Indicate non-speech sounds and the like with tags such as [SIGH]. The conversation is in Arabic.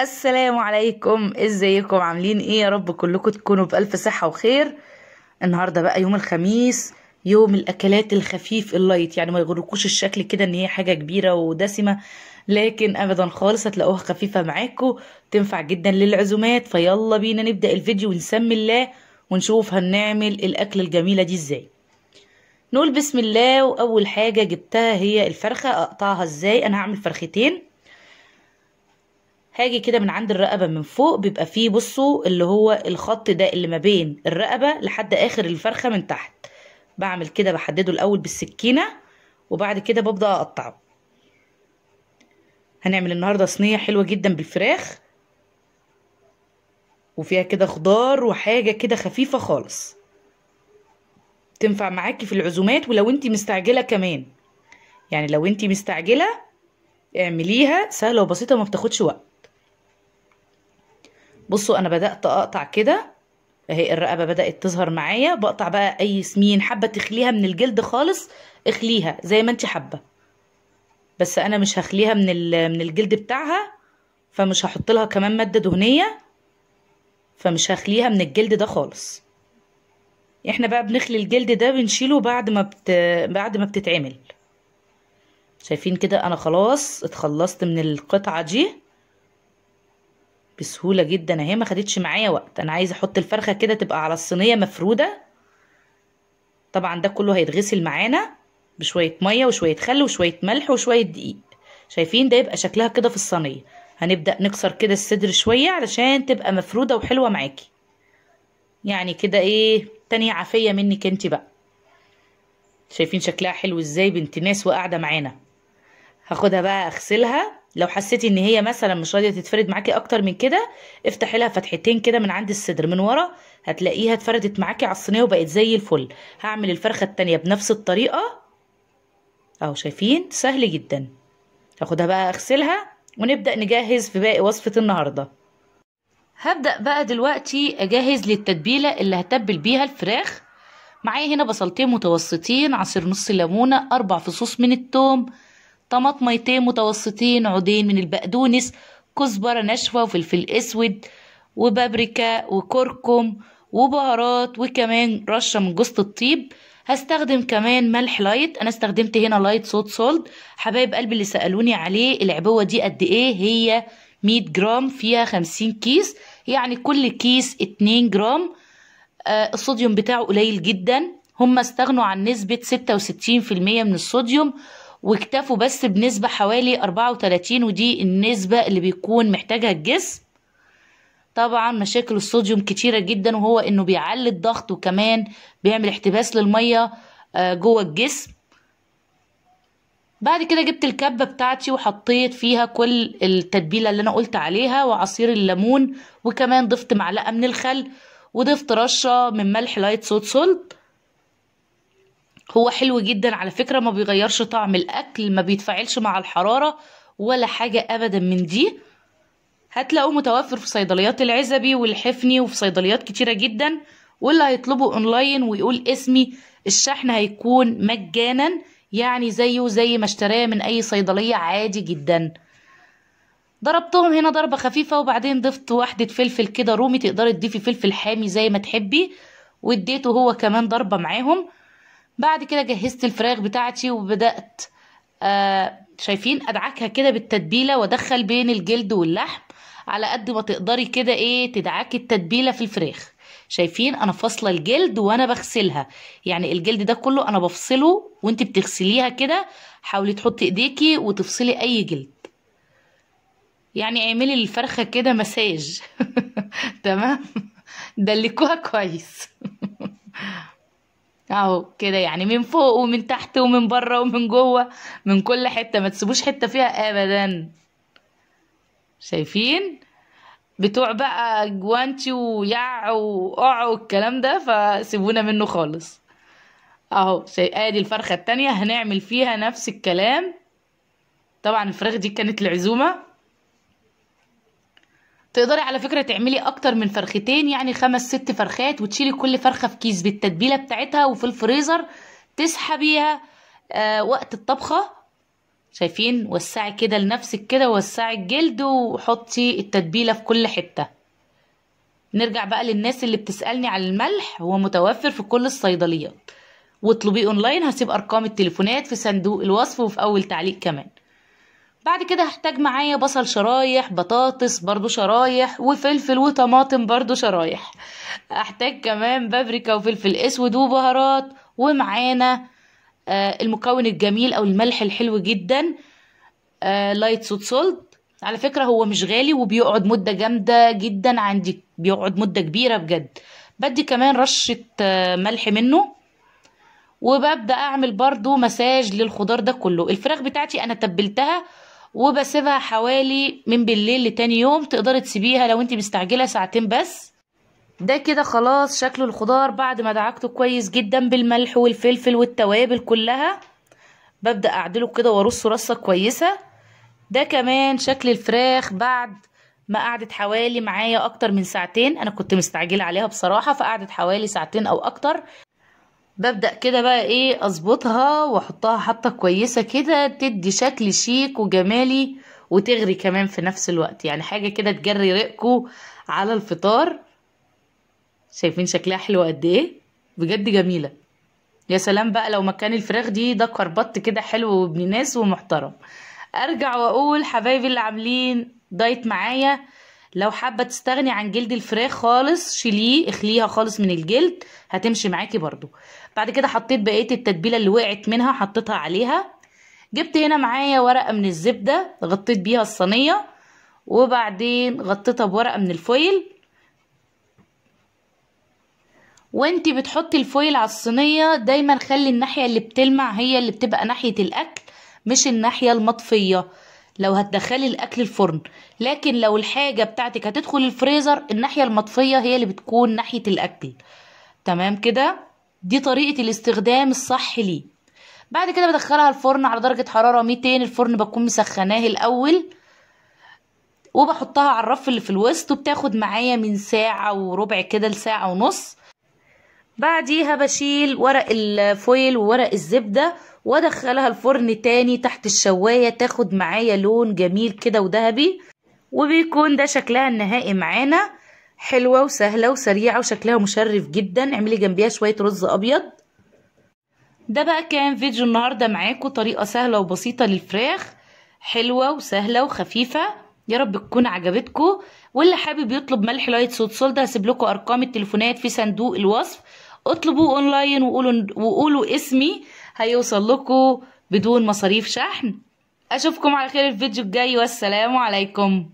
السلام عليكم ازيكم عاملين ايه يا رب كلكم تكونوا بالف صحه وخير النهارده بقى يوم الخميس يوم الاكلات الخفيف اللايت يعني ما يغركوش الشكل كده ان هي حاجه كبيره ودسمه لكن ابدا خالص هتلاقوها خفيفه معاكم تنفع جدا للعزومات فيلا بينا نبدا الفيديو ونسمي الله ونشوف هنعمل الاكله الجميله دي ازاي نقول بسم الله واول حاجه جبتها هي الفرخه اقطعها ازاي انا هعمل فرختين هاجي كده من عند الرقبه من فوق بيبقى فيه بصوا اللي هو الخط ده اللي ما بين الرقبه لحد اخر الفرخه من تحت بعمل كده بحدده الاول بالسكينه وبعد كده ببدا اقطعه هنعمل النهارده صينيه حلوه جدا بالفراخ وفيها كده خضار وحاجه كده خفيفه خالص تنفع معاكي في العزومات ولو انتي مستعجله كمان يعني لو انتي مستعجله اعمليها سهله وبسيطه ما بتاخدش وقت بصوا انا بدات اقطع كده اهي الرقبه بدات تظهر معايا بقطع بقى اي سمين حابه تخليها من الجلد خالص اخليها زي ما انت حابه بس انا مش هخليها من من الجلد بتاعها فمش هحط لها كمان ماده دهنيه فمش هخليها من الجلد ده خالص احنا بقى بنخلي الجلد ده بنشيله بعد ما بت... بعد ما بتتعمل شايفين كده انا خلاص اتخلصت من القطعه دي بسهوله جدا اهي ما خدتش معايا وقت انا عايزه احط الفرخه كده تبقى على الصينيه مفروده طبعا ده كله هيتغسل معانا بشويه ميه وشويه خل وشويه ملح وشويه دقيق شايفين ده يبقى شكلها كده في الصينيه هنبدا نكسر كده الصدر شويه علشان تبقى مفروده وحلوه معاكي يعني كده ايه تاني عافيه منك انت بقى شايفين شكلها حلو ازاي بنت ناس وقاعده معانا هاخدها بقى اغسلها لو حسيتي ان هي مثلا مش راضيه تتفرد معاكي اكتر من كده افتحي لها فتحتين كده من عند الصدر من ورا هتلاقيها اتفردت معاكي على الصينيه وبقت زي الفل هعمل الفرخه التانية بنفس الطريقه اهو شايفين سهل جدا هاخدها بقى اغسلها ونبدا نجهز في باقي وصفه النهارده هبدا بقى دلوقتي اجهز للتتبيله اللي هتبل بيها الفراخ معايا هنا بصلتين متوسطين عصير نص ليمونه اربع فصوص من التوم طماطم متوسطين عودين من البقدونس كزبرة ناشفة وفلفل أسود وبابريكا وكركم وبهارات وكمان رشة من جوزة الطيب هستخدم كمان ملح لايت انا استخدمت هنا لايت صوت سولت حبايب قلبي اللي سألوني عليه العبوة دي قد ايه هي 100 جرام فيها 50 كيس يعني كل كيس 2 جرام آه الصوديوم بتاعه قليل جدا هم استغنوا عن نسبة 66% من الصوديوم واكتفوا بس بنسبة حوالي أربعة وتلاتين ودي النسبة اللي بيكون محتاجها الجسم طبعا مشاكل الصوديوم كتيرة جدا وهو انه بيعلي الضغط وكمان بيعمل احتباس للمية آه، جوه الجسم بعد كده جبت الكبة بتاعتي وحطيت فيها كل التتبيلة اللي انا قلت عليها وعصير الليمون وكمان ضفت معلقة من الخل وضفت رشة من ملح لايت صوت سولت هو حلو جدا على فكرة ما بيغيرش طعم الأكل ما بيتفاعلش مع الحرارة ولا حاجة أبدا من دي هتلاقوه متوفر في صيدليات العزبي والحفني وفي صيدليات كتيرة جدا واللي هيطلبه اونلاين ويقول اسمي الشحن هيكون مجانا يعني زيه زي ما اشتراه من اي صيدلية عادي جدا ضربتهم هنا ضربة خفيفة وبعدين ضفت واحدة فلفل كده رومي تقدري تضيفي فلفل حامي زي ما تحبي واديته هو كمان ضربة معاهم بعد كده جهزت الفراخ بتاعتي وبدات آه شايفين ادعكها كده بالتتبيله وادخل بين الجلد واللحم على قد ما تقدري كده ايه تدعكي التتبيله في الفراخ شايفين انا فاصله الجلد وانا بغسلها يعني الجلد ده كله انا بفصله وانت بتغسليها كده حاولي تحطي ايديكي وتفصلي اي جلد يعني اعملي الفرخه كده مساج [LAUGHS] تمام دلكوها كويس اهو كده يعني من فوق ومن تحت ومن بره ومن جوه من كل حته ما تسيبوش حته فيها ابدا شايفين بتوع بقى جوانتي ويع وقع والكلام ده فسيبونا منه خالص اهو ادي الفرخه التانية هنعمل فيها نفس الكلام طبعا الفراخ دي كانت العزومه تقدري على فكرة تعملي أكتر من فرختين يعني خمس ست فرخات وتشيلي كل فرخة في كيس بالتتبيلة بتاعتها وفي الفريزر تسحبيها آه وقت الطبخة شايفين وسعي كده لنفسك كده وسعي الجلد وحطي التتبيلة في كل حتة نرجع بقى للناس اللي بتسألني على الملح هو متوفر في كل الصيدليات واطلبيه اونلاين هسيب ارقام التليفونات في صندوق الوصف وفي اول تعليق كمان بعد كده هحتاج معايا بصل شرايح بطاطس برضو شرايح وفلفل وطماطم برضو شرايح هحتاج كمان بابريكا وفلفل اسود وبهارات ومعانا آه المكون الجميل او الملح الحلو جدا آه لايت سود سولت على فكرة هو مش غالي وبيقعد مدة جامدة جدا عندي بيقعد مدة كبيرة بجد بدي كمان رشة آه، ملح منه وببدأ أعمل برضو مساج للخضار ده كله الفراخ بتاعتي أنا تبلتها وبسيبها حوالي من بالليل لتاني يوم تقدري تسيبيها لو انت مستعجله ساعتين بس ده كده خلاص شكل الخضار بعد ما دعكته كويس جدا بالملح والفلفل والتوابل كلها ببدا اعدله كده وارصه رصه كويسه ده كمان شكل الفراخ بعد ما قعدت حوالي معايا اكتر من ساعتين انا كنت مستعجله عليها بصراحه فقعدت حوالي ساعتين او اكتر ببدأ كده بقى ايه اظبطها واحطها حطة كويسة كده تدي شكل شيك وجمالي وتغري كمان في نفس الوقت يعني حاجة كده تجري ريقكو على الفطار شايفين شكلها حلو قد ايه بجد جميلة يا سلام بقى لو مكان الفراخ دي ده كربط كده حلو وابن ناس ومحترم ارجع واقول حبايبي اللي عاملين دايت معايا لو حابه تستغني عن جلد الفراخ خالص شيليه اخليها خالص من الجلد هتمشي معاكي برضو بعد كده حطيت بقيه التتبيله اللي وقعت منها حطيتها عليها جبت هنا معايا ورقه من الزبده غطيت بيها الصينيه وبعدين غطيتها بورقه من الفويل وانتي بتحطي الفويل على الصينيه دايما خلي الناحيه اللي بتلمع هي اللي بتبقى ناحيه الاكل مش الناحيه المطفيه لو هتدخلي الاكل الفرن لكن لو الحاجه بتاعتك هتدخل الفريزر الناحيه المطفيه هي اللي بتكون ناحيه الاكل تمام كده دي طريقه الاستخدام الصح ليه بعد كده بدخلها الفرن على درجه حراره 200 الفرن بكون مسخناه الاول وبحطها على الرف اللي في الوسط وبتاخد معايا من ساعه وربع كده لساعه ونص بعديها بشيل ورق الفويل وورق الزبده وادخلها الفرن تاني تحت الشواية تاخد معايا لون جميل كده وذهبي وبيكون ده شكلها النهائي معانا حلوة وسهلة وسريعة وشكلها مشرف جدا اعملي جنبيها شوية رز ابيض ده بقى كان فيديو النهاردة معاكم طريقة سهلة وبسيطة للفراخ حلوة وسهلة وخفيفة يا رب تكون عجبتكم واللي حابب يطلب ملح لايت صوت سولد هسيب لكم ارقام التليفونات في صندوق الوصف اطلبوه اونلاين وقولوا وقولوا اسمي هيوصل لكم بدون مصاريف شحن اشوفكم على خير الفيديو الجاي والسلام عليكم